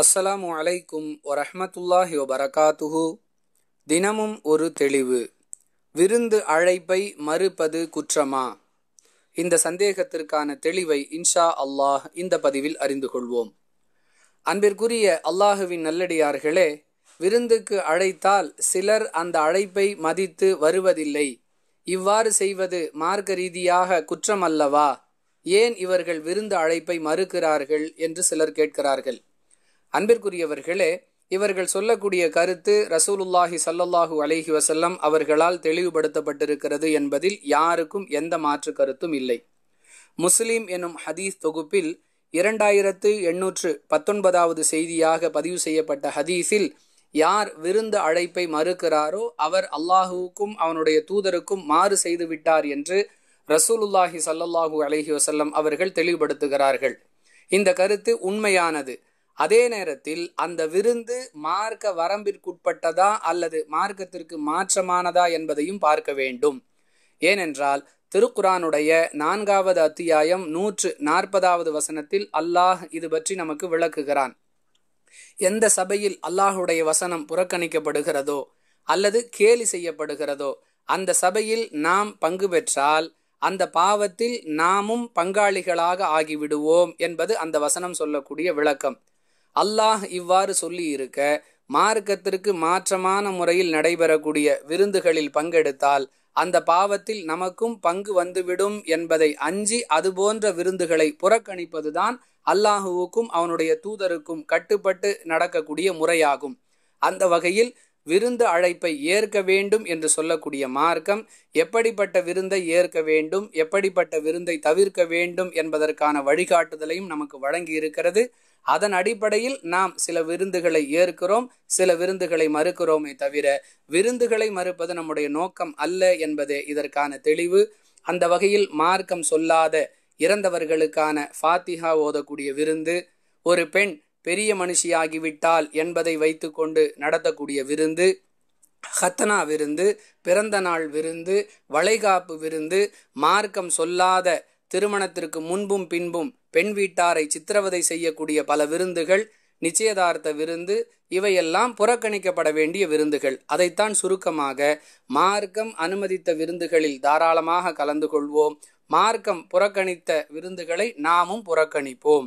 அஸ்ஸலாமு அலைக்கும் வரஹமத்துல்லாஹி வபரகாத்துஹு தினமும் ஒரு தெளிவு விருந்து அழைப்பை மறுப்பது குற்றமா இந்த சந்தேகத்திற்கான தெளிவை இன்ஷா அல்லாஹ் இந்த பதிவில் அறிந்து கொள்வோம் அன்பிற்குரிய அல்லாஹுவின் நல்லடியார்களே விருந்துக்கு அழைத்தால் சிலர் அந்த அழைப்பை மதித்து வருவதில்லை இவ்வாறு செய்வது மார்க்க ரீதியாக குற்றமல்லவா ஏன் இவர்கள் விருந்து அழைப்பை மறுக்கிறார்கள் என்று சிலர் கேட்கிறார்கள் அன்பிற்குரியவர்களே இவர்கள் சொல்லக்கூடிய கருத்து ரசூலுல்லாஹி சல்லல்லாஹூ அலஹி வசல்லம் அவர்களால் தெளிவுபடுத்தப்பட்டிருக்கிறது என்பதில் யாருக்கும் எந்த மாற்று கருத்தும் இல்லை முஸ்லீம் எனும் ஹதீஸ் தொகுப்பில் இரண்டாயிரத்து எண்ணூற்று பத்தொன்பதாவது செய்தியாக பதிவு செய்யப்பட்ட ஹதீஸில் யார் விருந்த அழைப்பை மறுக்கிறாரோ அவர் அல்லாஹுவுக்கும் அவனுடைய தூதருக்கும் மாறு செய்து விட்டார் என்று ரசூலுல்லாஹி சல்லல்லாஹூ அலஹி வசல்லம் அவர்கள் தெளிவுபடுத்துகிறார்கள் இந்த கருத்து உண்மையானது அதே நேரத்தில் அந்த விருந்து மார்க்க வரம்பிற்குட்பட்டதா அல்லது மார்க்கத்திற்கு மாற்றமானதா என்பதையும் பார்க்க வேண்டும் ஏனென்றால் திருக்குரானுடைய நான்காவது அத்தியாயம் நூற்று நாற்பதாவது வசனத்தில் அல்லாஹ் இது பற்றி நமக்கு விளக்குகிறான் எந்த சபையில் அல்லாஹுடைய வசனம் புறக்கணிக்கப்படுகிறதோ அல்லது கேலி செய்யப்படுகிறதோ அந்த சபையில் நாம் பங்கு பெற்றால் அந்த பாவத்தில் நாமும் பங்காளிகளாக ஆகிவிடுவோம் என்பது அந்த வசனம் சொல்லக்கூடிய விளக்கம் அல்லாஹ் இவ்வாறு சொல்லி இருக்க மார்க்கத்திற்கு மாற்றமான முறையில் நடைபெறக்கூடிய விருந்துகளில் பங்கெடுத்தால் அந்த பாவத்தில் நமக்கும் பங்கு வந்துவிடும் என்பதை அஞ்சி அதுபோன்ற விருந்துகளை புறக்கணிப்பதுதான் அல்லாஹுவுக்கும் அவனுடைய தூதருக்கும் கட்டுப்பட்டு நடக்கக்கூடிய முறையாகும் அந்த வகையில் விருந்து அழைப்பை ஏற்க வேண்டும் என்று சொல்லக்கூடிய மார்க்கம் எப்படிப்பட்ட விருந்தை ஏற்க வேண்டும் எப்படிப்பட்ட விருந்தை தவிர்க்க வேண்டும் என்பதற்கான வழிகாட்டுதலையும் நமக்கு வழங்கி இருக்கிறது அதன் அடிப்படையில் நாம் சில விருந்துகளை ஏற்கிறோம் சில விருந்துகளை மறுக்கிறோமே தவிர விருந்துகளை மறுப்பது நம்முடைய நோக்கம் அல்ல என்பதே இதற்கான தெளிவு அந்த வகையில் மார்க்கம் சொல்லாத இறந்தவர்களுக்கான ஃபாத்திஹா ஓதக்கூடிய விருந்து ஒரு பெண் பெரிய மனுஷியாகிவிட்டால் என்பதை வைத்துக்கொண்டு நடத்தக்கூடிய விருந்து ஹத்தனா விருந்து பிறந்த நாள் விருந்து வளைகாப்பு விருந்து மார்க்கம் சொல்லாத திருமணத்திற்கு முன்பும் பின்பும் பெண் வீட்டாரை சித்திரவதை செய்யக்கூடிய பல விருந்துகள் நிச்சயதார்த்த விருந்து இவையெல்லாம் புறக்கணிக்கப்பட வேண்டிய விருந்துகள் அதைத்தான் சுருக்கமாக மார்க்கம் அனுமதித்த விருந்துகளில் தாராளமாக கலந்து கொள்வோம் மார்க்கம் புறக்கணித்த விருந்துகளை நாமும் புறக்கணிப்போம்